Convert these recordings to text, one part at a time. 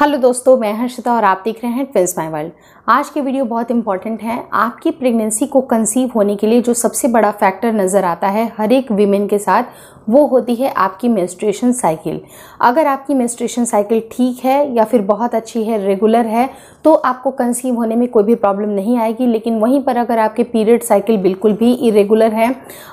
hello दोस्तों मैं हर्षिता और आप देख रहे हैं ट्विल्स माई वर्ल्ड आज की वीडियो बहुत इंपॉर्टेंट है आपकी प्रेगनेंसी को कंसीव होने के लिए जो सबसे बड़ा फैक्टर नज़र आता है हर एक वीमेन के साथ वो होती है आपकी मेस्ट्रेशन साइकिल अगर आपकी मेस्ट्रेशन साइकिल ठीक है या फिर बहुत अच्छी है रेगुलर है तो आपको कंसीव होने में कोई भी प्रॉब्लम नहीं आएगी लेकिन वहीं पर अगर आपके पीरियड साइकिल बिल्कुल भी इरेगुलर है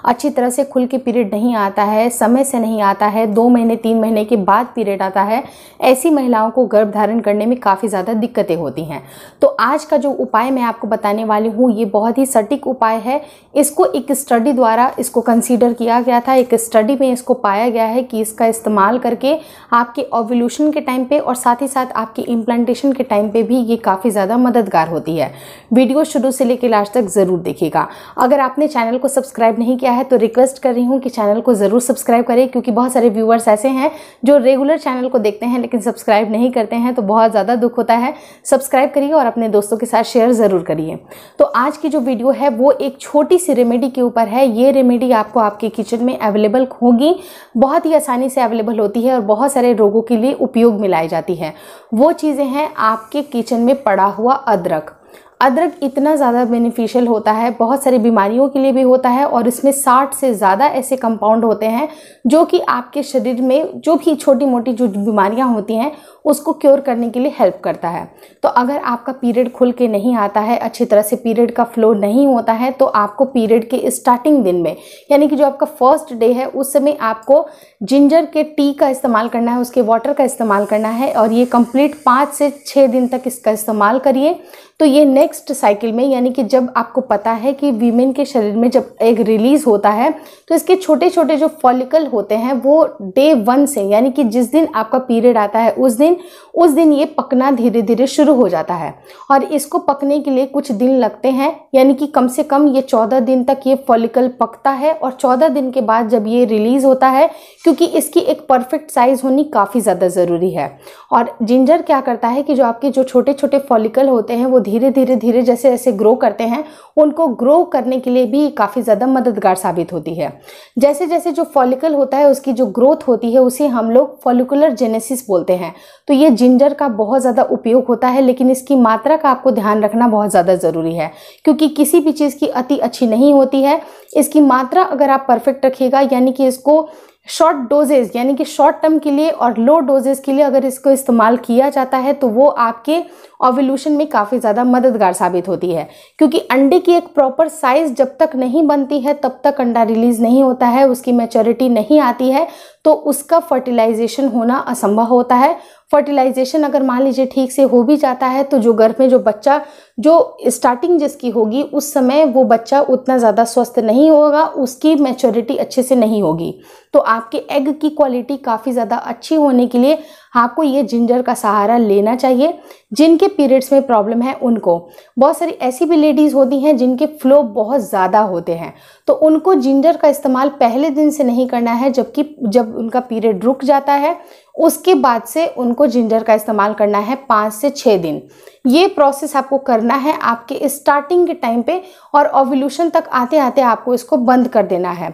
अच्छी तरह से खुल के पीरियड नहीं आता है समय से नहीं आता है दो महीने तीन महीने के बाद पीरियड आता है ऐसी महिलाओं को गर्भ गर्भ धारण करने में काफ़ी ज़्यादा दिक्कतें होती हैं तो आज का जो उपाय मैं आपको बताने वाली हूँ ये बहुत ही सटीक उपाय है इसको एक स्टडी द्वारा इसको कंसीडर किया गया था एक स्टडी में इसको पाया गया है कि इसका इस्तेमाल करके आपके ओवल्यूशन के टाइम पर और साथ ही साथ आपके इम्प्लांटेशन के टाइम पर भी ये काफ़ी ज़्यादा मददगार होती है वीडियो शुरू से लेकर लास्ट तक ज़रूर देखेगा अगर आपने चैनल को सब्सक्राइब नहीं किया है तो रिक्वेस्ट कर रही हूँ कि चैनल को ज़रूर सब्सक्राइब करें क्योंकि बहुत सारे व्यूअर्स ऐसे हैं जो रेगुलर चैनल को देखते हैं लेकिन सब्सक्राइब नहीं करते हैं तो बहुत ज़्यादा दुख होता है सब्सक्राइब करिए और अपने दोस्तों के साथ शेयर ज़रूर करिए तो आज की जो वीडियो है वो एक छोटी सी रेमेडी के ऊपर है ये रेमेडी आपको आपके किचन में अवेलेबल होगी बहुत ही आसानी से अवेलेबल होती है और बहुत सारे रोगों के लिए उपयोग में जाती है वो चीज़ें हैं आपके किचन में पड़ा हुआ अदरक अदरक इतना ज़्यादा बेनिफिशियल होता है बहुत सारी बीमारियों के लिए भी होता है और इसमें साठ से ज़्यादा ऐसे कंपाउंड होते हैं जो कि आपके शरीर में जो भी छोटी मोटी जो बीमारियां होती हैं उसको क्योर करने के लिए हेल्प करता है तो अगर आपका पीरियड खुल के नहीं आता है अच्छी तरह से पीरियड का फ्लो नहीं होता है तो आपको पीरियड के स्टार्टिंग दिन में यानी कि जो आपका फर्स्ट डे है उस समय आपको जिंजर के टी का इस्तेमाल करना है उसके वाटर का इस्तेमाल करना है और ये कम्प्लीट पाँच से छः दिन तक इसका इस्तेमाल करिए तो ये नेक्स्ट नेक्स्ट साइकिल में यानी कि जब आपको पता है कि वीमेन के शरीर में जब एग रिलीज़ होता है तो इसके छोटे छोटे जो फॉलिकल होते हैं वो डे वन से यानी कि जिस दिन आपका पीरियड आता है उस दिन उस दिन ये पकना धीरे धीरे शुरू हो जाता है और इसको पकने के लिए कुछ दिन लगते हैं यानी कि कम से कम ये चौदह दिन तक ये फॉलिकल पकता है और चौदह दिन के बाद जब ये रिलीज़ होता है क्योंकि इसकी एक परफेक्ट साइज़ होनी काफ़ी ज़्यादा ज़रूरी है और जिंजर क्या करता है कि जो आपके जो छोटे छोटे फॉलिकल होते हैं वो धीरे धीरे धीरे जैसे ऐसे ग्रो करते हैं उनको ग्रो करने के लिए भी काफ़ी ज़्यादा मददगार साबित होती है जैसे जैसे जो फॉलिकल होता है उसकी जो ग्रोथ होती है उसे हम लोग फॉलिकुलर जेनेसिस बोलते हैं तो ये जिंजर का बहुत ज़्यादा उपयोग होता है लेकिन इसकी मात्रा का आपको ध्यान रखना बहुत ज़्यादा ज़रूरी है क्योंकि किसी भी चीज़ की अति अच्छी नहीं होती है इसकी मात्रा अगर आप परफेक्ट रखिएगा यानी कि इसको शॉर्ट डोजेज यानी कि शॉर्ट टर्म के लिए और लो डोजेज के लिए अगर इसको इस्तेमाल किया जाता है तो वो आपके ओवल्यूशन में काफ़ी ज़्यादा मददगार साबित होती है क्योंकि अंडे की एक प्रॉपर साइज़ जब तक नहीं बनती है तब तक अंडा रिलीज़ नहीं होता है उसकी मेचोरिटी नहीं आती है तो उसका फर्टिलाइजेशन होना असंभव होता है फर्टिलाइजेशन अगर मान लीजिए ठीक से हो भी जाता है तो जो गर्भ में जो बच्चा जो स्टार्टिंग जिसकी होगी उस समय वो बच्चा उतना ज़्यादा स्वस्थ नहीं होगा उसकी मेचोरिटी अच्छे से नहीं होगी तो आपके एग की क्वालिटी काफ़ी ज़्यादा अच्छी होने के लिए आपको ये जिंजर का सहारा लेना चाहिए जिनके पीरियड्स में प्रॉब्लम है उनको बहुत सारी ऐसी भी लेडीज़ होती हैं जिनके फ्लो बहुत ज़्यादा होते हैं तो उनको जिंजर का इस्तेमाल पहले दिन से नहीं करना है जबकि जब उनका पीरियड रुक जाता है उसके बाद से उनको जिंजर का इस्तेमाल करना है पाँच से छः दिन ये प्रोसेस आपको करना है आपके स्टार्टिंग के टाइम पे और ओवल्यूशन तक आते आते आपको इसको बंद कर देना है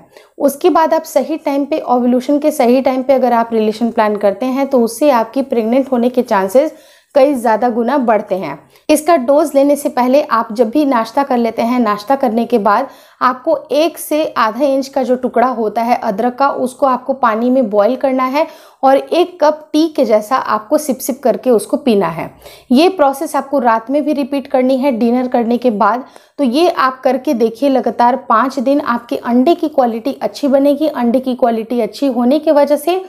उसके बाद आप सही टाइम पे ओवल्यूशन के सही टाइम पे अगर आप रिलेशन प्लान करते हैं तो उससे आपकी प्रेग्नेंट होने के चांसेस कई ज़्यादा गुना बढ़ते हैं इसका डोज लेने से पहले आप जब भी नाश्ता कर लेते हैं नाश्ता करने के बाद आपको एक से आधा इंच का जो टुकड़ा होता है अदरक का उसको आपको पानी में बॉईल करना है और एक कप टी के जैसा आपको सिप सिप करके उसको पीना है ये प्रोसेस आपको रात में भी रिपीट करनी है डिनर करने के बाद तो ये आप करके देखिए लगातार पाँच दिन आपके अंडे की क्वालिटी अच्छी बनेगी अंडे की क्वालिटी अच्छी होने की वजह से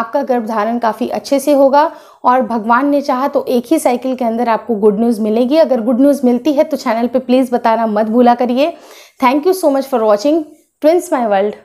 आपका गर्भधारण काफ़ी अच्छे से होगा और भगवान ने चाहा तो एक ही साइकिल के अंदर आपको गुड न्यूज़ मिलेगी अगर गुड न्यूज़ मिलती है तो चैनल पे प्लीज़ बताना मत भूला करिए thank you so much for watching twins my world